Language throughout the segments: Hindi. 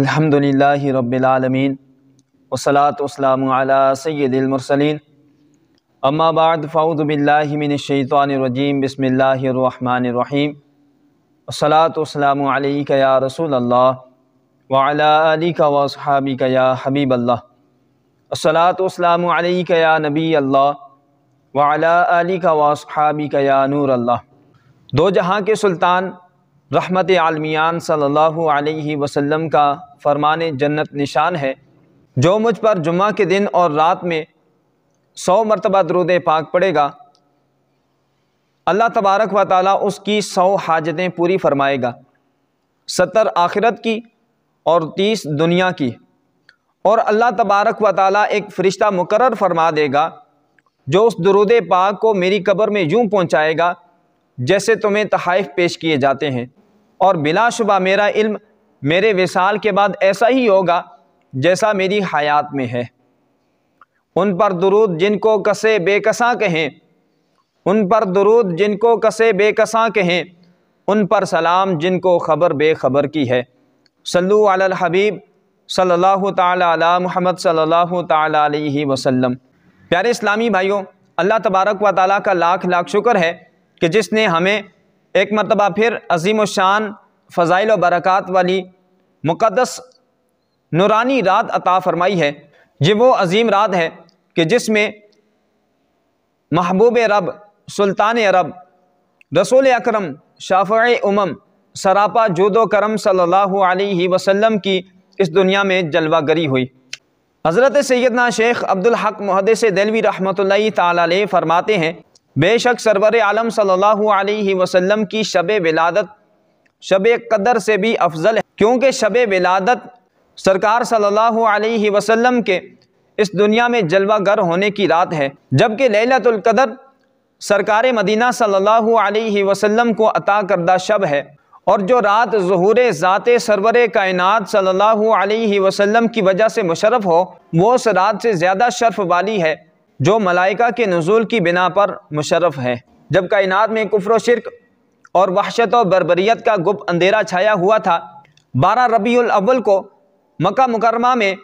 अल्हम्दुलिल्लाहि रब्बिल आलमीन वसलात वसलाम अला सय्यिदिल मुरसलीन अम्मा बाद फ़ौज़ु बिल्लाहि मिनश शैतानिर रजीम बिस्मिल्लाहिर रहमानिर रहीम वसलात वसलाम अलैका या रसूल अल्लाह व अला आलिका व अस्हाबिका या हबीब अल्लाह वसलात वसलाम अलैका या नबी अल्लाह व अला आलिका व अस्हाबिका या नूर अल्लाह दो जहां के सुल्तान रहमत आलमियान सल्लल्लाहु अलैहि वसल्लम का फरमान जन्नत निशान है जो मुझ पर जुम्मा के दिन और रात में सौ मरतबा दरुद पाक पड़ेगा अल्लाह तबारक व ताली उसकी सौ हाजतें पूरी फरमाएगा सत्तर आखिरत की और तीस दुनिया की और अल्लाह तबारक व ताली एक फ़रिश्ता मुकर फरमा देगा जो उस दरुद पाक को मेरी कब्र में यूँ पहुँचाएगा जैसे तुम्हें तहाइफ पेश किए जाते हैं और बिलाशुबा मेरा इल्म मेरे विसाल के बाद ऐसा ही होगा जैसा मेरी हयात में है उन पर दरूद जिनको कसे बेकसा कहें उन पर दरूद जिनको कसे बेकसा कहें उन पर सलाम जिनको ख़बर बेखबर की है सल्लु अलल हबीब सल्लल्लाहु ताला मोहम्मद सल्लल्लाहु ताला अलैहि वसल्लम प्यारे इस्लामी भाइयों अल्लाह तबारक व ताला का लाख लाख शुक्र है कि जिसने हमें एक मरतबा फिर अजीम शान फ़ज़ाइल व बरक़ात वाली मुक़दस नुरानी रात अता फ़रमाई है ये वो अजीम रात है कि जिसमें महबूब रब सुल्तान अरब रसूल अकरम शाफ़ उमम सरापा जुदो करम सल्लल्लाहु अलैहि वसल्लम की इस दुनिया में जलवा गरी हुई हज़रत सैदना शेख अब्दुल हक मुहदस दिलवी रहमत फ़रमाते हैं बेशक सरवर आलम सल्लल्लाहु अलैहि वसल्लम की शब विलादत शब कदर से भी अफजल है क्योंकि शब विलादत सरकार सल्लल्लाहु अलैहि वसल्लम के इस दुनिया में जलवा गर होने की रात है जबकि ललतुल्कदर सरकार मदीना सल्लल्लाहु अलैहि वसल्लम को अता करदा शब है और जो रात जहूर ज़ात सरवर कायनात सल्लल्लाहु अलैहि वसल्लम की वजह से मुशरफ हो वो उस रात से ज़्यादा शर्फ वाली है जो मलाइका के नज़ुल की बिना पर मुशरफ है जब कायनात में कुफर शिरक और वहशत और बरबरीत का गुप अंधेरा छाया हुआ था बारह रबी अव्वल को मक्का मुकरमा में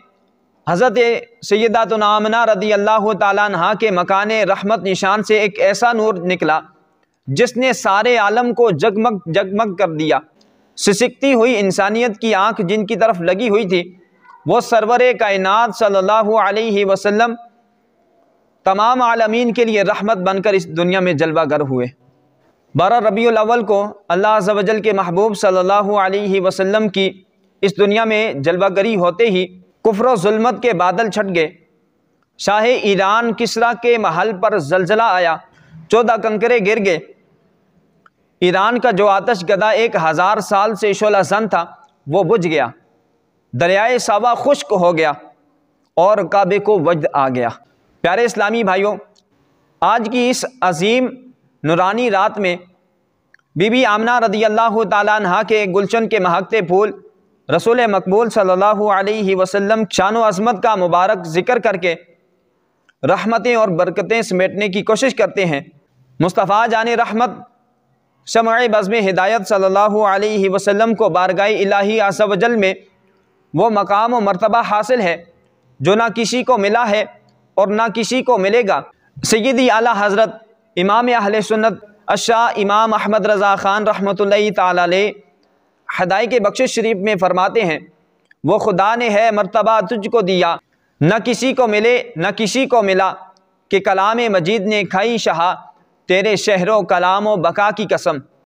हज़रत सैदातनामना रदी अल्लाह तहा के मकान रहमत निशान से एक ऐसा नूर निकला जिसने सारे आलम को जगमग जगमग कर दिया सिसकती हुई इंसानियत की आंख जिनकी तरफ लगी हुई थी वो सरवर कायनात सल्लल्लाहु अलैहि वसल्लम तमाम आलमीन के लिए रहमत बनकर इस दुनिया में जलवा गर हुए बारह रबी अव्वल को अल्लाह वजल के महबूब सल्लल्लाहु अलैहि वसल्लम की इस दुनिया में जलवागरी होते ही कुफर जुल्मत के बादल छट गए शाह ईरान किसरा के महल पर जलजला आया चौदह कंकरे गिर गए ईरान का जो आतश गदा एक हज़ार साल से शोला जन था वो बुझ गया दरियाए सावा खुश्क हो गया और काबे को वजद आ गया प्यारे इस्लामी भाइयों आज की इस अजीम नुरानी रात में बीबी आमना रदी अल्लाह तहा के गुलशन के महकते फूल रसूल मकबूल सल्लल्लाहु अलैहि वसल्लम शान अजमत का मुबारक ज़िक्र करके रहमतें और बरकतें समेटने की कोशिश करते हैं मुस्तफ़ा जान रहमत शम बज़म हिदायत सल्लल्लाहु अलैहि वसल्लम को बारगाई इलाही आसवजल में वो मकाम व मरतबा हासिल है जो ना किसी को मिला है और ना किसी को मिलेगा सैदी आला हज़रत इमाम अहल सुन्नत अशा इमाम अहमद रज़ा ख़ान रहमत तदाय के बख्श शरीफ में फ़रमाते हैं वो खुदा ने है मरतबा तुझको दिया न किसी को मिले न किसी को मिला कि कलाम मजीद ने खाई शहा तेरे शहरों कलामों बका की कसम